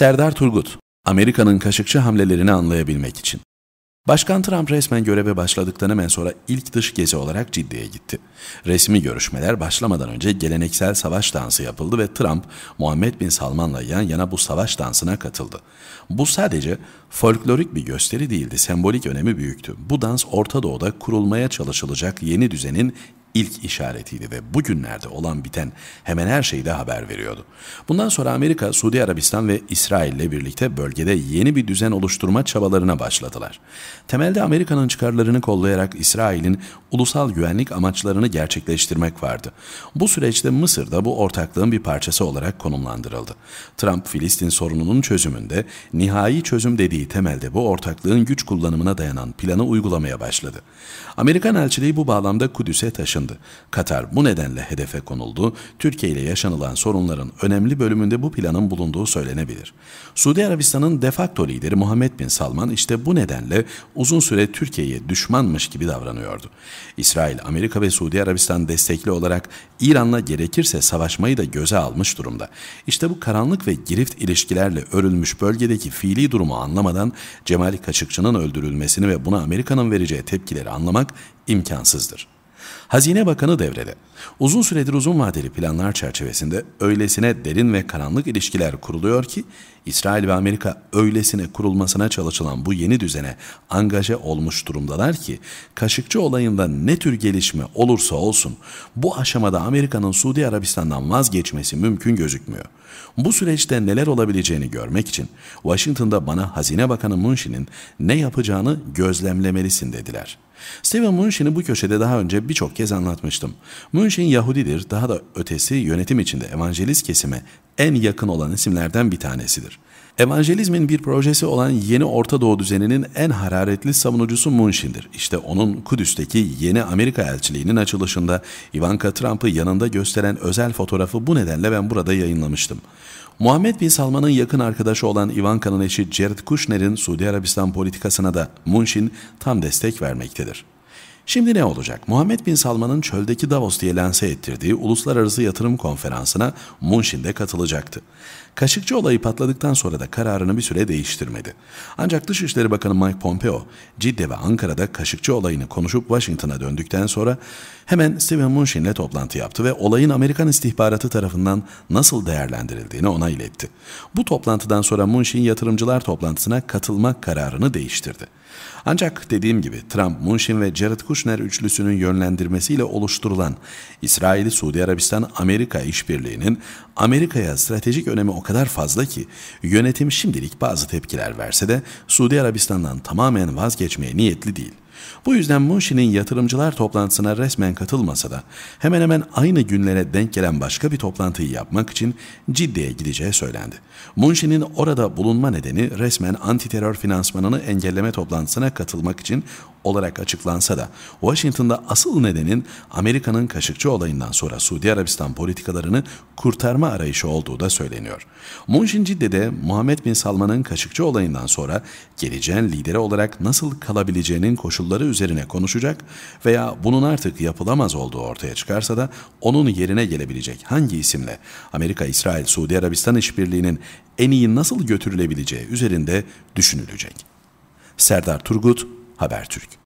Serdar Turgut, Amerika'nın kaşıkçı hamlelerini anlayabilmek için. Başkan Trump resmen göreve başladıktan hemen sonra ilk dış gezi olarak ciddiye gitti. Resmi görüşmeler başlamadan önce geleneksel savaş dansı yapıldı ve Trump, Muhammed Bin Salman'la yan yana bu savaş dansına katıldı. Bu sadece folklorik bir gösteri değildi, sembolik önemi büyüktü. Bu dans Orta Doğu'da kurulmaya çalışılacak yeni düzenin ilk işaretiydi ve bugünlerde olan biten hemen her şeyde haber veriyordu. Bundan sonra Amerika, Suudi Arabistan ve İsrail ile birlikte bölgede yeni bir düzen oluşturma çabalarına başladılar. Temelde Amerika'nın çıkarlarını kollayarak İsrail'in ulusal güvenlik amaçlarını gerçekleştirmek vardı. Bu süreçte Mısır da bu ortaklığın bir parçası olarak konumlandırıldı. Trump, Filistin sorununun çözümünde nihai çözüm dediği temelde bu ortaklığın güç kullanımına dayanan planı uygulamaya başladı. Amerikan elçiliği bu bağlamda Kudüs'e taşındı taşındı. Katar bu nedenle hedefe konuldu. Türkiye ile yaşanılan sorunların önemli bölümünde bu planın bulunduğu söylenebilir. Suudi Arabistan'ın defakto lideri Muhammed Bin Salman işte bu nedenle uzun süre Türkiye'ye düşmanmış gibi davranıyordu. İsrail, Amerika ve Suudi Arabistan destekli olarak İran'la gerekirse savaşmayı da göze almış durumda. İşte bu karanlık ve girift ilişkilerle örülmüş bölgedeki fiili durumu anlamadan Cemal Kaşıkçı'nın öldürülmesini ve buna Amerika'nın vereceği tepkileri anlamak imkansızdır. Hazine Bakanı devrede. Uzun süredir uzun vadeli planlar çerçevesinde öylesine derin ve karanlık ilişkiler kuruluyor ki İsrail ve Amerika öylesine kurulmasına çalışılan bu yeni düzene angaje olmuş durumdalar ki Kaşıkçı olayında ne tür gelişme olursa olsun bu aşamada Amerika'nın Suudi Arabistan'dan vazgeçmesi mümkün gözükmüyor. Bu süreçte neler olabileceğini görmek için Washington'da bana Hazine Bakanı Munshi'nin ne yapacağını gözlemlemelisin dediler.'' Steven Munchen'i bu köşede daha önce birçok kez anlatmıştım. Munchen Yahudidir, daha da ötesi yönetim içinde evangelist kesime en yakın olan isimlerden bir tanesidir. Evangelizmin bir projesi olan Yeni Orta Doğu düzeninin en hararetli savunucusu Munshin'dir. İşte onun Kudüs'teki yeni Amerika elçiliğinin açılışında Ivanka Trump'ı yanında gösteren özel fotoğrafı bu nedenle ben burada yayınlamıştım. Muhammed Bin Salman'ın yakın arkadaşı olan Ivanka'nın eşi Jared Kushner'in Suudi Arabistan politikasına da Munshin tam destek vermektedir. Şimdi ne olacak? Muhammed Bin Salman'ın çöldeki Davos diye lense ettirdiği Uluslararası Yatırım Konferansı'na Munshin'de katılacaktı. Kaşıkçı olayı patladıktan sonra da kararını bir süre değiştirmedi. Ancak Dışişleri Bakanı Mike Pompeo, Cidde ve Ankara'da Kaşıkçı olayını konuşup Washington'a döndükten sonra hemen Steven Munshin'le toplantı yaptı ve olayın Amerikan istihbaratı tarafından nasıl değerlendirildiğini ona iletti. Bu toplantıdan sonra Munshin yatırımcılar toplantısına katılma kararını değiştirdi. Ancak dediğim gibi Trump, Munshin ve Jared Kuşner üçlüsünün yönlendirmesiyle oluşturulan i̇sraili Suudi Arabistan, Amerika işbirliğinin Amerika'ya stratejik önemi o kadar fazla ki yönetim şimdilik bazı tepkiler verse de Suudi Arabistan'dan tamamen vazgeçmeye niyetli değil. Bu yüzden Mushi'nin yatırımcılar toplantısına resmen katılmasa da hemen hemen aynı günlere denk gelen başka bir toplantıyı yapmak için ciddiye gideceği söylendi. Mushi'nin orada bulunma nedeni resmen antiterör finansmanını engelleme toplantısına katılmak için olarak açıklansa da Washington'da asıl nedenin Amerika'nın Kaşıkçı olayından sonra Suudi Arabistan politikalarını kurtarma arayışı olduğu da söyleniyor. Munşin Cidde'de Muhammed Bin Salman'ın Kaşıkçı olayından sonra geleceğin lideri olarak nasıl kalabileceğinin koşulları üzerine konuşacak veya bunun artık yapılamaz olduğu ortaya çıkarsa da onun yerine gelebilecek hangi isimle Amerika, İsrail, Suudi Arabistan işbirliğinin en iyi nasıl götürülebileceği üzerinde düşünülecek. Serdar Turgut, Habertürk.